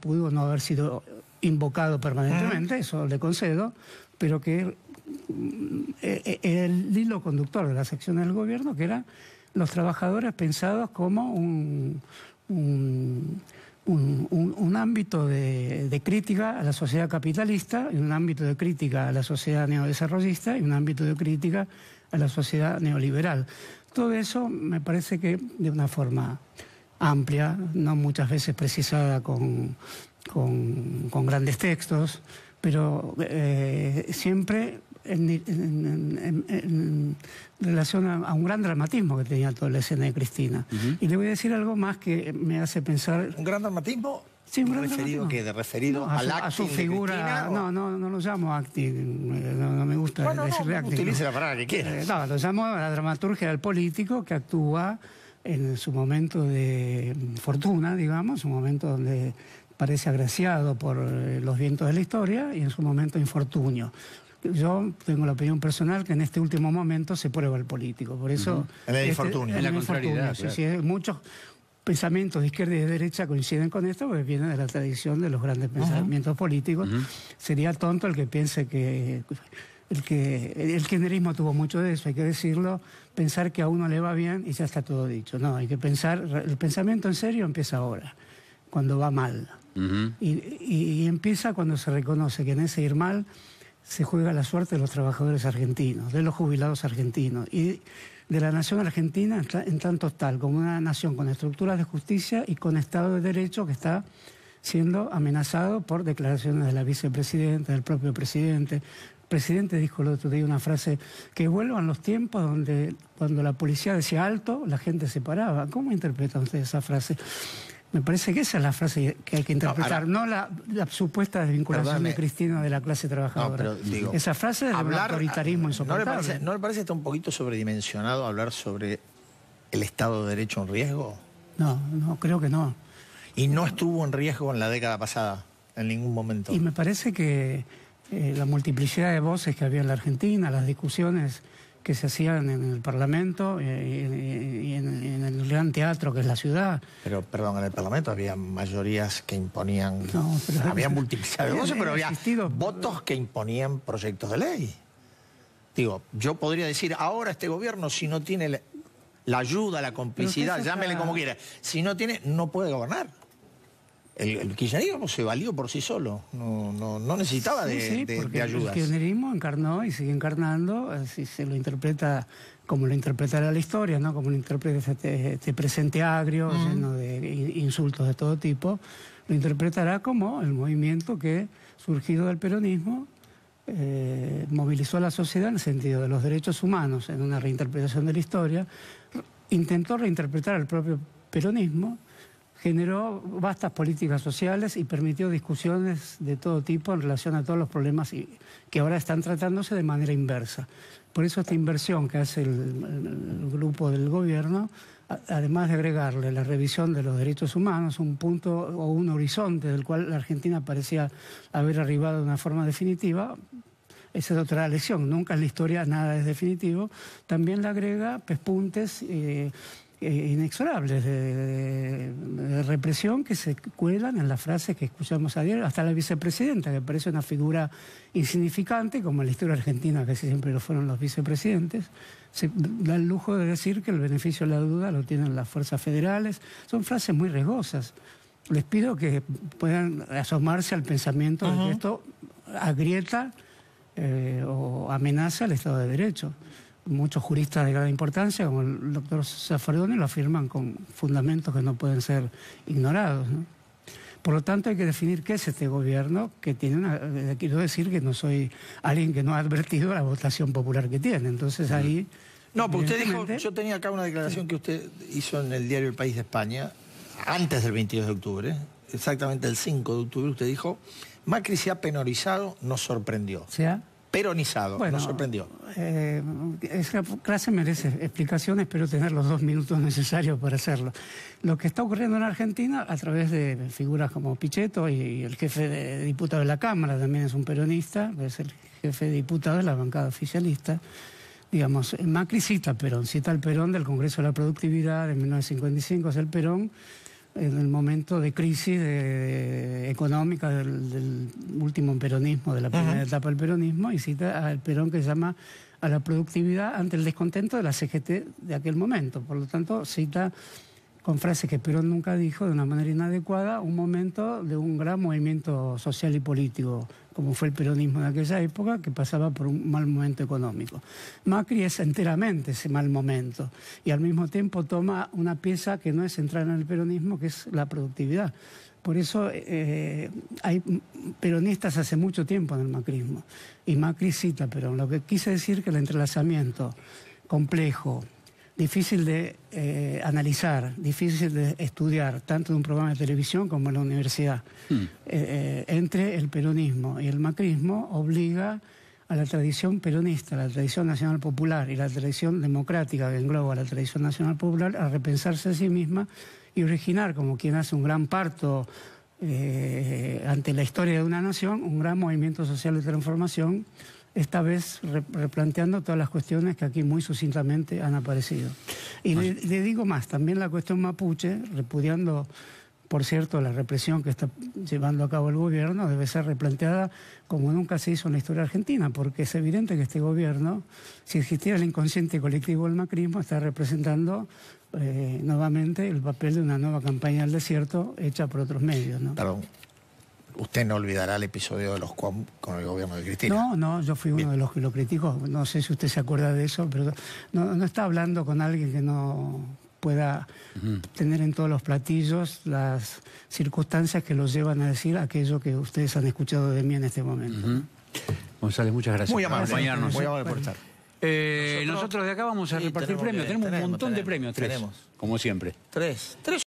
pudo no haber sido invocado permanentemente, ah. eso le concedo, pero que mm, eh, eh, el hilo conductor de la sección del gobierno, que eran los trabajadores pensados como un, un, ámbito de, de, crítica a la sociedad capitalista, un ámbito de crítica a la sociedad neodesarrollista y un ámbito de crítica a la sociedad neoliberal. Todo eso me parece que de una forma amplia, no muchas veces precisada con, con, grandes textos, pero eh, siempre en, relación a, un gran dramatismo que tenía toda la escena de Cristina. Y le voy a decir algo más que me hace pensar... ¿Un gran dramatismo? Sí, un gran referido dramatismo. que de referido a, su, figura. no, no, no lo llamo acting, eh, no, me gusta decirle no, acting. Utilice la palabra que quiera. Eh, no, lo llamo a la dramaturgia, del político que actúa en su momento de fortuna, digamos, un momento donde parece agraciado por eh, los vientos de la historia y en su momento infortunio. Yo tengo la opinión personal que en este último momento se prueba el político, por eso... En el este, infortunio. en la contrariedad, muchos pensamientos de izquierda y de derecha coinciden con esto porque viene de la tradición de los grandes pensamientos políticos. Sería tonto el que piense que el que el kirchnerismo tuvo mucho de eso, hay que decirlo, pensar que a uno le va bien y ya está todo dicho. No, hay que pensar, el pensamiento en serio empieza ahora, cuando va mal. y, y, empieza cuando se reconoce que en ese ir mal se juega la suerte de los trabajadores argentinos, de los jubilados argentinos y de la nación argentina en tanto tal, como una nación con estructuras de justicia y con Estado de Derecho que está siendo amenazado por declaraciones de la vicepresidenta, del propio presidente, presidente dijo el otro día una frase, que vuelvan los tiempos donde cuando la policía decía alto, la gente se paraba. ¿Cómo interpreta ustedes esa frase? Me parece que esa es la frase que hay que interpretar, no, la, supuesta desvinculación de Cristina de la clase trabajadora. esa frase del hablar, autoritarismo en ¿no le, parece, ¿No le parece que está un poquito sobredimensionado hablar sobre el Estado de Derecho en riesgo? No, no, creo que no. ¿Y no estuvo en riesgo en la década pasada, en ningún momento? Y me parece que eh, la multiplicidad de voces que había en la Argentina, las discusiones que se hacían en el Parlamento eh, y en, el gran teatro que es la ciudad. Pero, perdón, en el Parlamento había mayorías que imponían... había multiplicidad de voces, pero había votos que imponían proyectos de ley. Digo, yo podría decir, ahora este gobierno, si no tiene la, ayuda, la complicidad, llámele como quiera, si no tiene, no puede gobernar el, kirchnerismo se valió por sí solo, no, no, necesitaba de, sí, porque ayudas. El kirchnerismo encarnó y sigue encarnando, así se lo interpreta como lo interpretará la historia, ¿no? como lo interpreta este, este, este presente agrio, lleno de insultos de todo tipo, lo interpretará como el movimiento que, surgido del peronismo, eh, movilizó a la sociedad en el sentido de los derechos humanos, en una reinterpretación de la historia, intentó reinterpretar el propio peronismo, generó vastas políticas sociales y permitió discusiones de todo tipo en relación a todos los problemas que ahora están tratándose de manera inversa. Por eso esta inversión que hace el, grupo del gobierno, además de agregarle la revisión de los derechos humanos, un punto o un horizonte del cual la Argentina parecía haber arribado de una forma definitiva, esa es otra lesión. nunca en la historia nada es definitivo, también le agrega pespuntes. Eh, eh, inexorables de, represión que se cuelan en las frases que escuchamos ayer, hasta la vicepresidenta, que parece una figura insignificante, como en la historia argentina que siempre lo fueron los vicepresidentes, se da el lujo de decir que el beneficio de la duda lo tienen las fuerzas federales. Son frases muy riesgosas. Les pido que puedan asomarse al pensamiento de que esto agrieta eh, o amenaza al Estado de Derecho muchos juristas de gran importancia, como el doctor Zaffaroni, lo afirman con fundamentos que no pueden ser ignorados. Por lo tanto, hay que definir qué es este gobierno que tiene una... Eh, quiero decir que no soy alguien que no ha advertido la votación popular que tiene. Entonces ahí... No, pues usted dijo, yo tenía acá una declaración que usted hizo en el diario El País de España, antes del 22 de octubre, exactamente el 5 de octubre, usted dijo, Macri se ha penalizado, nos sorprendió peronizado. Bueno, Nos sorprendió. Eh, esa clase merece explicaciones, pero tener los dos minutos necesarios para hacerlo. Lo que está ocurriendo en Argentina, a través de figuras como Pichetto y, el jefe de diputado de la Cámara, también es un peronista, es el jefe de diputado de la bancada oficialista. Digamos, Macri cita al Perón, cita al Perón del Congreso de la Productividad de 1955, es el Perón en el momento de crisis económica del, último peronismo, de la primera etapa del peronismo, y cita al Perón que llama a la productividad ante el descontento de la CGT de aquel momento. Por lo tanto, cita con frases que Perón nunca dijo de una manera inadecuada un momento de un gran movimiento social y político como fue el peronismo de aquella época, que pasaba por un mal momento económico. Macri es enteramente ese mal momento y al mismo tiempo toma una pieza que no es central en el peronismo, que es la productividad. Por eso eh, hay peronistas hace mucho tiempo en el macrismo y Macri cita Perón. Lo que quise decir que el entrelazamiento complejo, difícil de eh, analizar, difícil de estudiar, tanto en un programa de televisión como en la universidad. Hmm. Eh, eh, entre el peronismo y el macrismo obliga a la tradición peronista, la tradición nacional popular y la tradición democrática que engloba a la tradición nacional popular a repensarse a sí misma y originar, como quien hace un gran parto ante la historia de una nación, un gran movimiento social de transformación esta vez replanteando todas las cuestiones que aquí muy sucintamente han aparecido. Y le, digo más, también la cuestión mapuche, repudiando, por cierto, la represión que está llevando a cabo el gobierno, debe ser replanteada como nunca se hizo en la historia argentina, porque es evidente que este gobierno, si existiera el inconsciente colectivo del macrismo, está representando eh, nuevamente el papel de una nueva campaña al desierto hecha por otros medios. ¿no? usted no olvidará el episodio de los Cuam con el gobierno de Cristina. No, no, yo fui uno de los que lo critico. No sé si usted se acuerda de eso, pero no, está hablando con alguien que no pueda tener en todos los platillos las circunstancias que los llevan a decir aquello que ustedes han escuchado de mí en este momento. González, muchas gracias Muy amable. acompañarnos. Voy eh, nosotros, de acá vamos a repartir premios. tenemos, un montón de premios, Tenemos. Como siempre. Tres. Tres.